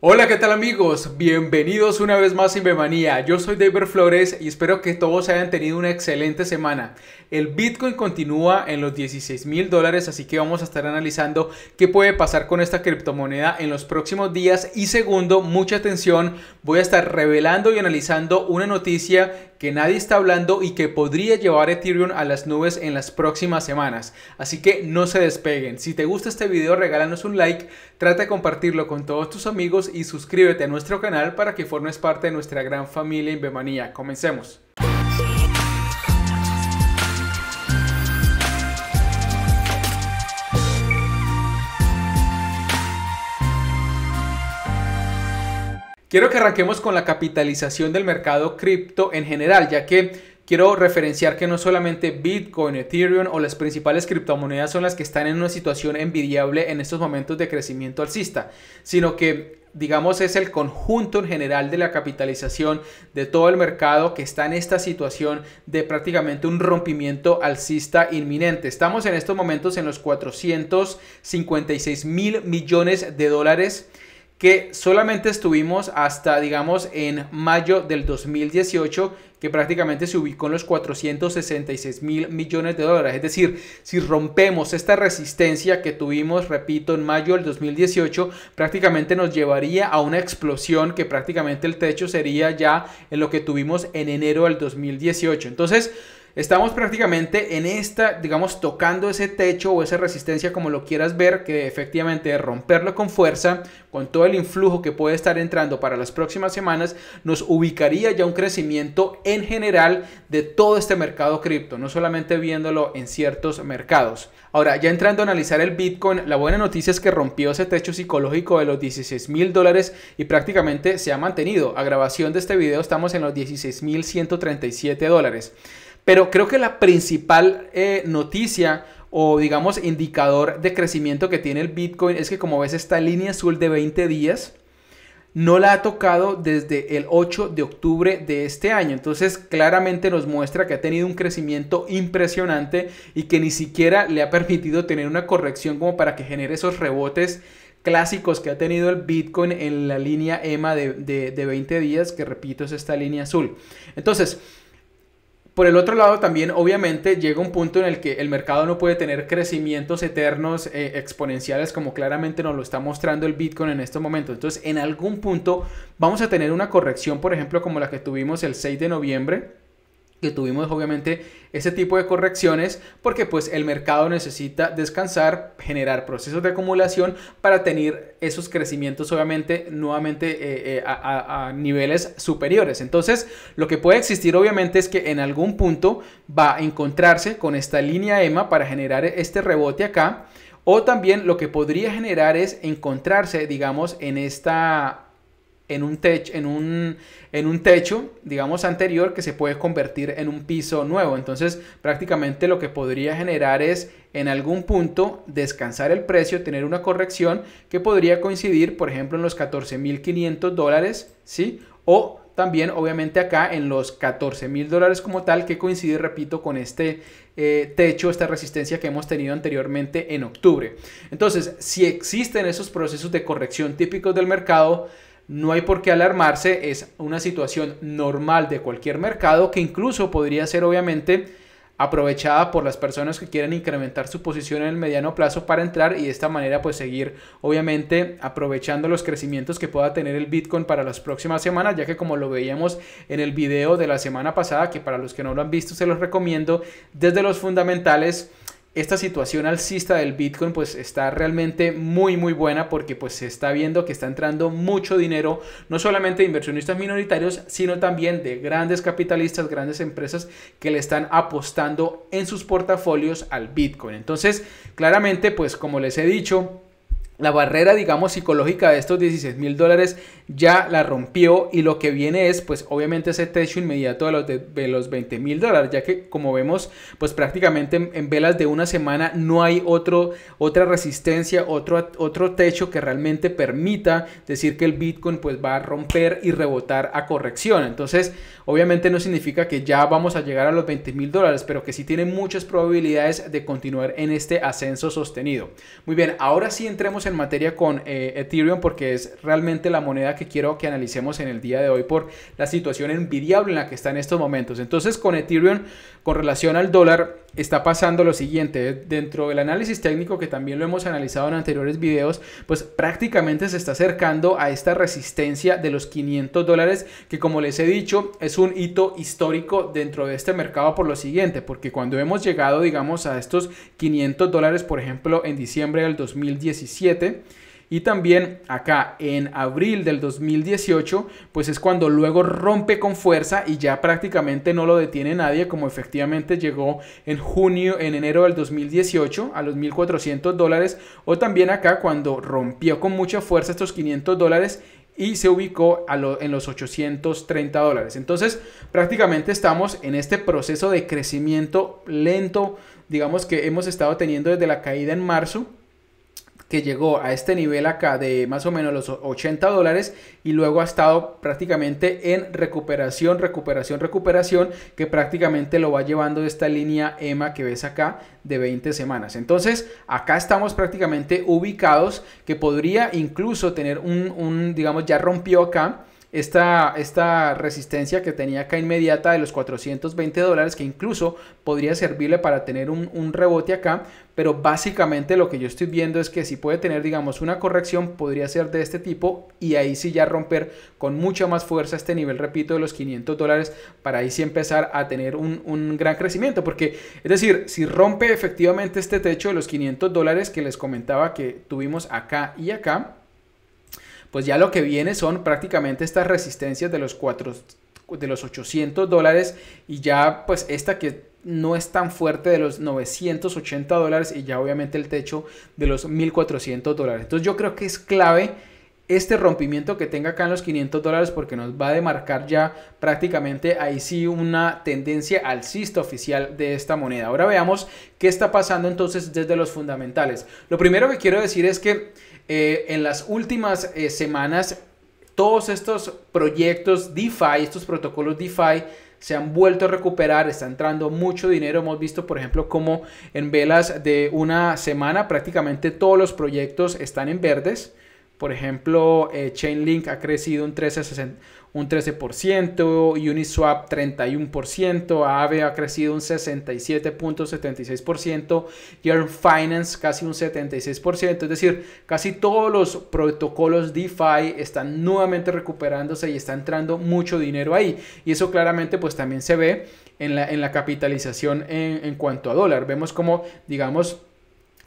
Hola, ¿qué tal amigos? Bienvenidos una vez más a Bemanía. Yo soy David Flores y espero que todos hayan tenido una excelente semana. El Bitcoin continúa en los 16 mil dólares, así que vamos a estar analizando qué puede pasar con esta criptomoneda en los próximos días. Y segundo, mucha atención, voy a estar revelando y analizando una noticia que nadie está hablando y que podría llevar Ethereum a las nubes en las próximas semanas. Así que no se despeguen. Si te gusta este video, regálanos un like, trata de compartirlo con todos tus amigos y suscríbete a nuestro canal para que formes parte de nuestra gran familia en Bemanía. Comencemos. Quiero que arranquemos con la capitalización del mercado cripto en general, ya que quiero referenciar que no solamente Bitcoin, Ethereum o las principales criptomonedas son las que están en una situación envidiable en estos momentos de crecimiento alcista, sino que digamos es el conjunto en general de la capitalización de todo el mercado que está en esta situación de prácticamente un rompimiento alcista inminente. Estamos en estos momentos en los 456 mil millones de dólares que solamente estuvimos hasta, digamos, en mayo del 2018, que prácticamente se ubicó en los 466 mil millones de dólares. Es decir, si rompemos esta resistencia que tuvimos, repito, en mayo del 2018, prácticamente nos llevaría a una explosión que prácticamente el techo sería ya en lo que tuvimos en enero del 2018. Entonces, estamos prácticamente en esta, digamos, tocando ese techo o esa resistencia, como lo quieras ver, que efectivamente romperlo con fuerza, con todo el influjo que puede estar entrando para las próximas semanas, nos ubicaría ya un crecimiento en general de todo este mercado cripto, no solamente viéndolo en ciertos mercados. Ahora, ya entrando a analizar el Bitcoin, la buena noticia es que rompió ese techo psicológico de los 16 mil dólares y prácticamente se ha mantenido. A grabación de este video estamos en los 16 mil 137 dólares. Pero creo que la principal eh, noticia o digamos indicador de crecimiento que tiene el Bitcoin es que como ves esta línea azul de 20 días no la ha tocado desde el 8 de octubre de este año. Entonces claramente nos muestra que ha tenido un crecimiento impresionante y que ni siquiera le ha permitido tener una corrección como para que genere esos rebotes clásicos que ha tenido el Bitcoin en la línea EMA de, de 20 días, que repito es esta línea azul. Entonces, por el otro lado, también obviamente llega un punto en el que el mercado no puede tener crecimientos eternos eh, exponenciales como claramente nos lo está mostrando el Bitcoin en este momento. Entonces, en algún punto vamos a tener una corrección, por ejemplo, como la que tuvimos el 6 de noviembre que tuvimos obviamente ese tipo de correcciones porque pues el mercado necesita descansar, generar procesos de acumulación para tener esos crecimientos obviamente nuevamente eh, eh, a, a, niveles superiores. Entonces lo que puede existir obviamente es que en algún punto va a encontrarse con esta línea EMA para generar este rebote acá o también lo que podría generar es encontrarse digamos en esta en un, techo, en, un, en un techo, digamos, anterior que se puede convertir en un piso nuevo. Entonces, prácticamente lo que podría generar es en algún punto descansar el precio, tener una corrección que podría coincidir, por ejemplo, en los 14.500 dólares, ¿sí? O también, obviamente, acá en los 14.000 dólares como tal, que coincide, repito, con este eh, techo, esta resistencia que hemos tenido anteriormente en octubre. Entonces, si existen esos procesos de corrección típicos del mercado, no hay por qué alarmarse, es una situación normal de cualquier mercado que incluso podría ser obviamente aprovechada por las personas que quieren incrementar su posición en el mediano plazo para entrar y de esta manera pues seguir obviamente aprovechando los crecimientos que pueda tener el Bitcoin para las próximas semanas ya que como lo veíamos en el video de la semana pasada que para los que no lo han visto se los recomiendo desde los fundamentales esta situación alcista del Bitcoin pues está realmente muy muy buena porque pues se está viendo que está entrando mucho dinero, no solamente de inversionistas minoritarios, sino también de grandes capitalistas, grandes empresas que le están apostando en sus portafolios al Bitcoin. Entonces, claramente pues como les he dicho, la barrera, digamos, psicológica de estos 16 mil dólares ya la rompió y lo que viene es pues obviamente ese techo inmediato de los, de, los 20 mil dólares, ya que como vemos pues prácticamente en, velas de una semana no hay otro, otra resistencia, otro, otro techo que realmente permita decir que el Bitcoin pues va a romper y rebotar a corrección. Entonces obviamente no significa que ya vamos a llegar a los 20 mil dólares, pero que sí tiene muchas probabilidades de continuar en este ascenso sostenido. Muy bien, ahora sí entremos en materia con eh, Ethereum porque es realmente la moneda que quiero que analicemos en el día de hoy por la situación envidiable en la que está en estos momentos. Entonces con Ethereum, con relación al dólar, está pasando lo siguiente. Dentro del análisis técnico que también lo hemos analizado en anteriores videos, pues prácticamente se está acercando a esta resistencia de los 500 dólares que como les he dicho es un hito histórico dentro de este mercado por lo siguiente, porque cuando hemos llegado digamos a estos 500 dólares por ejemplo en diciembre del 2017, y también acá en abril del 2018, pues es cuando luego rompe con fuerza y ya prácticamente no lo detiene nadie, como efectivamente llegó en junio, en enero del 2018 a los 1.400 dólares, o también acá cuando rompió con mucha fuerza estos 500 dólares y se ubicó en los 830 dólares. Entonces, prácticamente estamos en este proceso de crecimiento lento, digamos que hemos estado teniendo desde la caída en marzo que llegó a este nivel acá de más o menos los 80 dólares y luego ha estado prácticamente en recuperación, recuperación, recuperación, que prácticamente lo va llevando esta línea EMA que ves acá de 20 semanas. Entonces, acá estamos prácticamente ubicados que podría incluso tener un, digamos, ya rompió acá esta, esta resistencia que tenía acá inmediata de los 420 dólares, que incluso podría servirle para tener un, rebote acá, pero básicamente lo que yo estoy viendo es que si puede tener, digamos, una corrección, podría ser de este tipo y ahí sí ya romper con mucha más fuerza este nivel, repito, de los 500 dólares para ahí sí empezar a tener un, un gran crecimiento, porque es decir, si rompe efectivamente este techo de los 500 dólares que les comentaba que tuvimos acá y acá, pues ya lo que viene son prácticamente estas resistencias de los, de los 800 dólares y ya pues esta que no es tan fuerte de los 980 dólares y ya obviamente el techo de los 1400 dólares. Entonces yo creo que es clave este rompimiento que tenga acá en los 500 dólares porque nos va a demarcar ya prácticamente ahí sí una tendencia alcista oficial de esta moneda. Ahora veamos qué está pasando entonces desde los fundamentales. Lo primero que quiero decir es que eh, en las últimas eh, semanas todos estos proyectos DeFi, estos protocolos DeFi, se han vuelto a recuperar, está entrando mucho dinero. Hemos visto, por ejemplo, como en velas de una semana prácticamente todos los proyectos están en verdes. Por ejemplo, eh, Chainlink ha crecido un 13%, un 13% Uniswap 31%, Aave ha crecido un 67.76%, Yearn Finance casi un 76%, es decir, casi todos los protocolos DeFi están nuevamente recuperándose y está entrando mucho dinero ahí. Y eso claramente pues también se ve en la, en la capitalización en, en cuanto a dólar. Vemos como, digamos,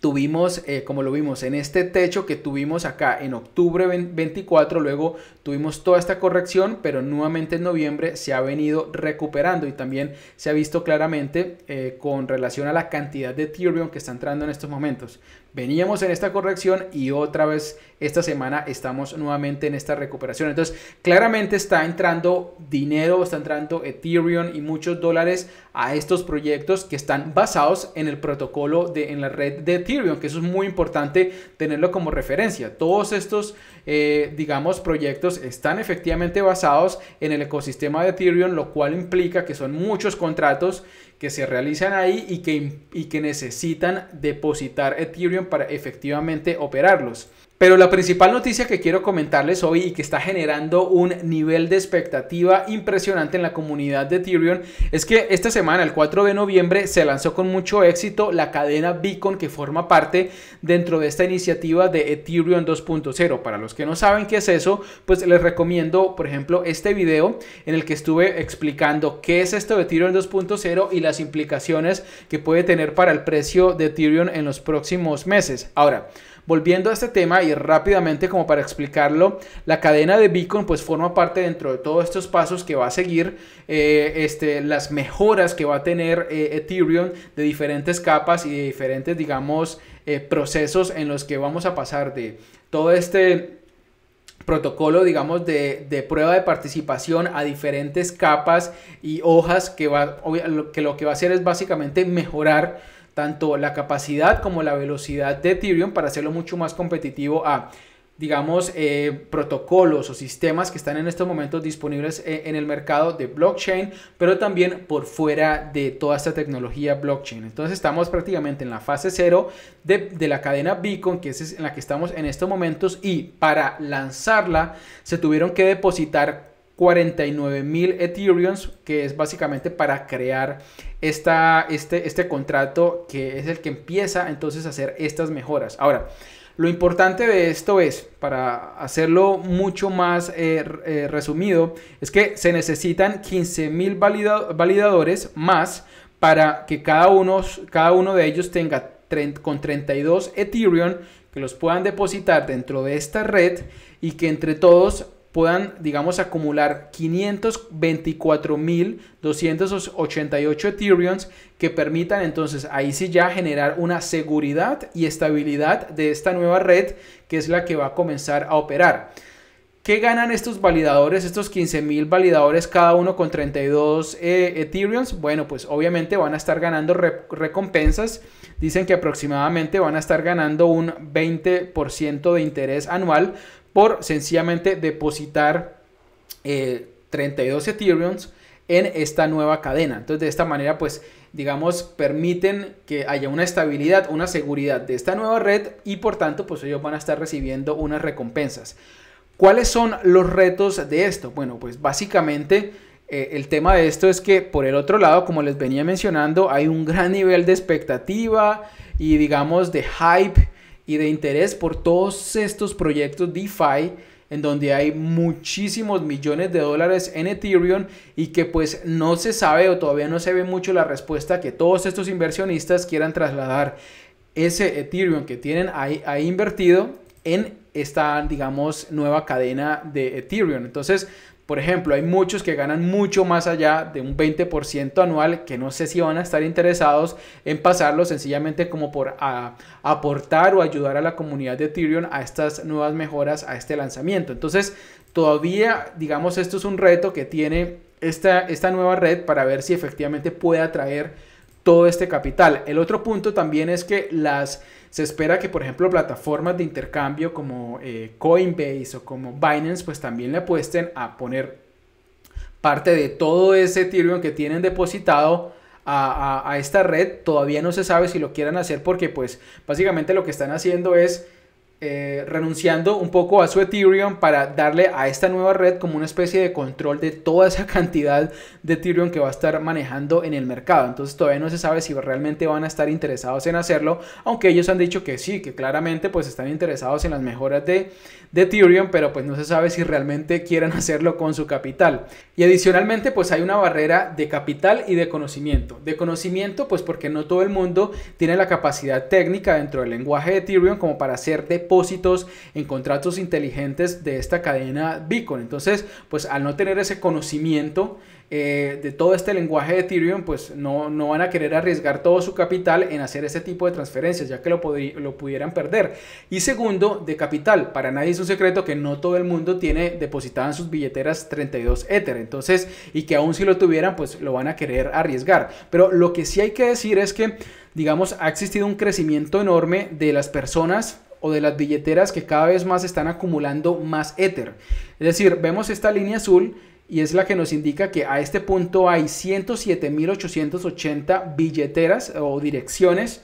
tuvimos, eh, como lo vimos, en este techo que tuvimos acá en octubre 24, luego tuvimos toda esta corrección, pero nuevamente en noviembre se ha venido recuperando y también se ha visto claramente eh, con relación a la cantidad de Ethereum que está entrando en estos momentos. Veníamos en esta corrección y otra vez esta semana estamos nuevamente en esta recuperación. Entonces, claramente está entrando dinero, está entrando Ethereum y muchos dólares a estos proyectos que están basados en el protocolo de en la red de Ethereum, que eso es muy importante tenerlo como referencia. Todos estos eh, digamos, proyectos están efectivamente basados en el ecosistema de Ethereum, lo cual implica que son muchos contratos que se realizan ahí y que, y que necesitan depositar Ethereum para efectivamente operarlos. Pero la principal noticia que quiero comentarles hoy y que está generando un nivel de expectativa impresionante en la comunidad de Ethereum es que esta semana, el 4 de noviembre, se lanzó con mucho éxito la cadena Beacon que forma parte dentro de esta iniciativa de Ethereum 2.0. Para los que no saben qué es eso, pues les recomiendo, por ejemplo, este video en el que estuve explicando qué es esto de Ethereum 2.0 y las implicaciones que puede tener para el precio de Ethereum en los próximos meses. Ahora, Volviendo a este tema y rápidamente como para explicarlo, la cadena de Beacon pues forma parte dentro de todos estos pasos que va a seguir, eh, este, las mejoras que va a tener eh, Ethereum de diferentes capas y de diferentes, digamos, eh, procesos en los que vamos a pasar de todo este protocolo, digamos, de, prueba de participación a diferentes capas y hojas que, va, que lo que va a hacer es básicamente mejorar tanto la capacidad como la velocidad de Ethereum para hacerlo mucho más competitivo a digamos, eh, protocolos o sistemas que están en estos momentos disponibles eh, en el mercado de blockchain, pero también por fuera de toda esta tecnología blockchain. Entonces estamos prácticamente en la fase cero de, de la cadena Beacon, que es en la que estamos en estos momentos, y para lanzarla se tuvieron que depositar 49.000 Ethereums, que es básicamente para crear esta, este, este contrato que es el que empieza entonces a hacer estas mejoras. Ahora, lo importante de esto es, para hacerlo mucho más eh, eh, resumido, es que se necesitan 15.000 validadores más para que cada uno, cada uno de ellos tenga con 32 Ethereum que los puedan depositar dentro de esta red y que entre todos puedan, digamos, acumular 524.288 Ethereums que permitan entonces ahí sí ya generar una seguridad y estabilidad de esta nueva red que es la que va a comenzar a operar. ¿Qué ganan estos validadores, estos 15.000 validadores, cada uno con 32 eh, Ethereums? Bueno, pues obviamente van a estar ganando recompensas. Dicen que aproximadamente van a estar ganando un 20% de interés anual por sencillamente depositar 32 eh, Ethereums en esta nueva cadena. Entonces, de esta manera, pues, digamos, permiten que haya una estabilidad, una seguridad de esta nueva red y por tanto, pues ellos van a estar recibiendo unas recompensas. ¿Cuáles son los retos de esto? Bueno, pues básicamente eh, el tema de esto es que por el otro lado, como les venía mencionando, hay un gran nivel de expectativa y digamos de hype y de interés por todos estos proyectos DeFi en donde hay muchísimos millones de dólares en Ethereum y que pues no se sabe o todavía no se ve mucho la respuesta que todos estos inversionistas quieran trasladar ese Ethereum que tienen ahí, ahí invertido en esta, digamos, nueva cadena de Ethereum. Entonces, por ejemplo, hay muchos que ganan mucho más allá de un 20% anual que no sé si van a estar interesados en pasarlo sencillamente como por aportar o ayudar a la comunidad de Ethereum a estas nuevas mejoras, a este lanzamiento. Entonces, todavía, digamos, esto es un reto que tiene esta, esta nueva red para ver si efectivamente puede atraer todo este capital. El otro punto también es que las se espera que, por ejemplo, plataformas de intercambio como eh, Coinbase o como Binance, pues también le apuesten a poner parte de todo ese Ethereum que tienen depositado a, a esta red. Todavía no se sabe si lo quieran hacer porque, pues, básicamente lo que están haciendo es eh, renunciando un poco a su Ethereum para darle a esta nueva red como una especie de control de toda esa cantidad de Ethereum que va a estar manejando en el mercado. Entonces todavía no se sabe si realmente van a estar interesados en hacerlo, aunque ellos han dicho que sí, que claramente pues están interesados en las mejoras de, de Ethereum, pero pues no se sabe si realmente quieran hacerlo con su capital. Y adicionalmente pues hay una barrera de capital y de conocimiento. De conocimiento pues porque no todo el mundo tiene la capacidad técnica dentro del lenguaje de Ethereum como para hacer de en contratos inteligentes de esta cadena Bitcoin. Entonces, pues al no tener ese conocimiento eh, de todo este lenguaje de Ethereum, pues no, no van a querer arriesgar todo su capital en hacer ese tipo de transferencias, ya que lo, lo pudieran perder. Y segundo, de capital. Para nadie es un secreto que no todo el mundo tiene depositada en sus billeteras 32 Ether. Entonces, y que aún si lo tuvieran, pues lo van a querer arriesgar. Pero lo que sí hay que decir es que, digamos, ha existido un crecimiento enorme de las personas o de las billeteras que cada vez más están acumulando más éter. Es decir, vemos esta línea azul y es la que nos indica que a este punto hay 107.880 billeteras o direcciones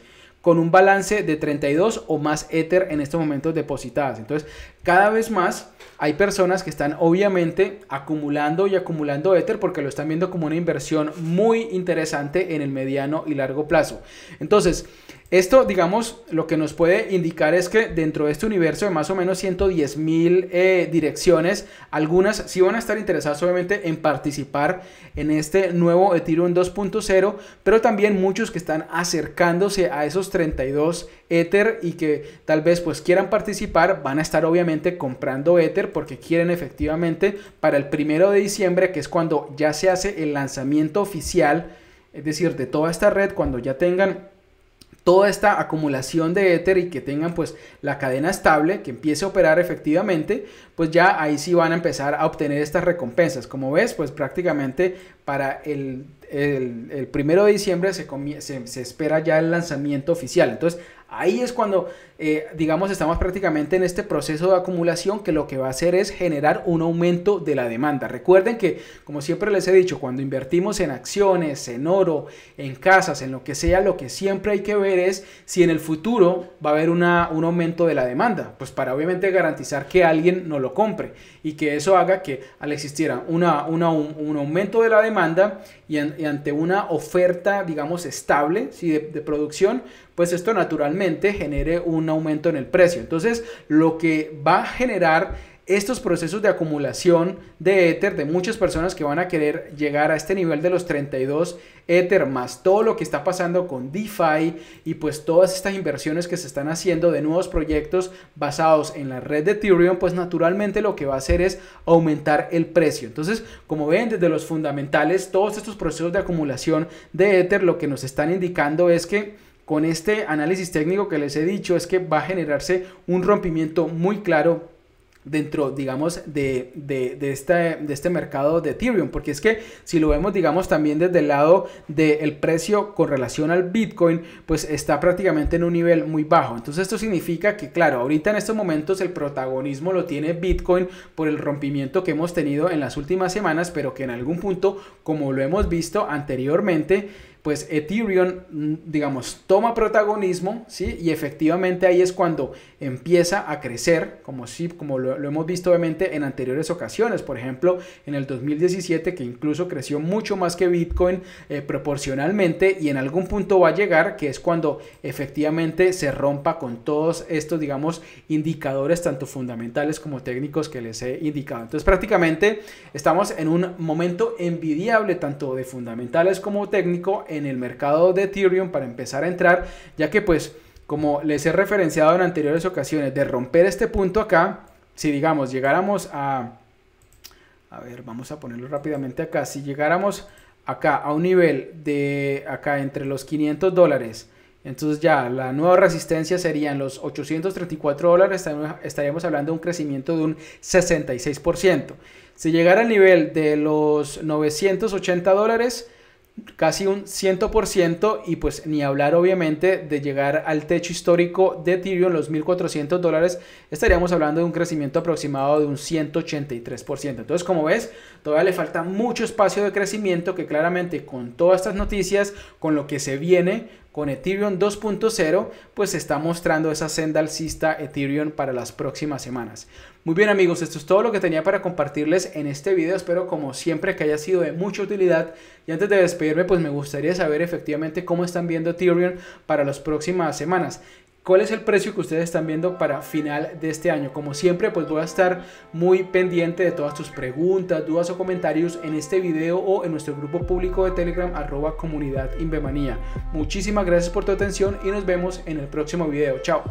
con un balance de 32 o más Ether en estos momentos depositadas. Entonces, cada vez más hay personas que están obviamente acumulando y acumulando Ether porque lo están viendo como una inversión muy interesante en el mediano y largo plazo. Entonces, esto, digamos, lo que nos puede indicar es que dentro de este universo de más o menos 110 mil eh, direcciones, algunas sí van a estar interesadas obviamente en participar en este nuevo Ethereum 2.0, pero también muchos que están acercándose a esos 32 Ether y que tal vez pues quieran participar, van a estar obviamente comprando Ether porque quieren efectivamente para el primero de diciembre, que es cuando ya se hace el lanzamiento oficial, es decir, de toda esta red, cuando ya tengan toda esta acumulación de Ether y que tengan pues la cadena estable que empiece a operar efectivamente, pues ya ahí sí van a empezar a obtener estas recompensas. Como ves, pues prácticamente para el, el, primero de diciembre se, espera ya el lanzamiento oficial. Entonces ahí es cuando, eh, digamos, estamos prácticamente en este proceso de acumulación que lo que va a hacer es generar un aumento de la demanda. Recuerden que, como siempre les he dicho, cuando invertimos en acciones, en oro, en casas, en lo que sea, lo que siempre hay que ver es si en el futuro va a haber una, un aumento de la demanda. Pues para obviamente garantizar que alguien no lo compre y que eso haga que al existiera un, aumento de la demanda y, ante una oferta, digamos, estable de, producción, pues esto naturalmente genere un aumento en el precio. Entonces, lo que va a generar estos procesos de acumulación de Ether de muchas personas que van a querer llegar a este nivel de los 32 Ether más todo lo que está pasando con DeFi y pues todas estas inversiones que se están haciendo de nuevos proyectos basados en la red de Ethereum, pues naturalmente lo que va a hacer es aumentar el precio. Entonces, como ven desde los fundamentales, todos estos procesos de acumulación de Ether lo que nos están indicando es que con este análisis técnico que les he dicho es que va a generarse un rompimiento muy claro dentro, digamos, de, este, de este mercado de Ethereum. Porque es que si lo vemos, digamos, también desde el lado del precio con relación al Bitcoin, pues está prácticamente en un nivel muy bajo. Entonces esto significa que, claro, ahorita en estos momentos el protagonismo lo tiene Bitcoin por el rompimiento que hemos tenido en las últimas semanas, pero que en algún punto, como lo hemos visto anteriormente, pues Ethereum, mm, digamos, toma protagonismo, ¿sí? Y efectivamente ahí es cuando empieza a crecer, como, si, como lo, hemos visto obviamente en anteriores ocasiones, por ejemplo, en el 2017, que incluso creció mucho más que Bitcoin eh, proporcionalmente, y en algún punto va a llegar, que es cuando efectivamente se rompa con todos estos, digamos, indicadores, tanto fundamentales como técnicos que les he indicado. Entonces, prácticamente estamos en un momento envidiable, tanto de fundamentales como técnico, en el mercado de Ethereum para empezar a entrar, ya que pues como les he referenciado en anteriores ocasiones, de romper este punto acá, si digamos llegáramos a, a ver, vamos a ponerlo rápidamente acá, si llegáramos acá a un nivel de acá entre los 500 dólares, entonces ya la nueva resistencia serían los 834 dólares, estaríamos hablando de un crecimiento de un 66%. Si llegara al nivel de los 980 dólares, casi un 100% y pues ni hablar obviamente de llegar al techo histórico de Ethereum, los 1.400 dólares, estaríamos hablando de un crecimiento aproximado de un 183%. Entonces como ves, todavía le falta mucho espacio de crecimiento que claramente con todas estas noticias, con lo que se viene, con Ethereum 2.0, pues está mostrando esa senda alcista Ethereum para las próximas semanas. Muy bien amigos, esto es todo lo que tenía para compartirles en este video. Espero como siempre que haya sido de mucha utilidad. Y antes de despedirme, pues me gustaría saber efectivamente cómo están viendo Ethereum para las próximas semanas cuál es el precio que ustedes están viendo para final de este año. Como siempre, pues voy a estar muy pendiente de todas tus preguntas, dudas o comentarios en este video o en nuestro grupo público de Telegram arroba comunidad Invemanía. Muchísimas gracias por tu atención y nos vemos en el próximo video. Chao.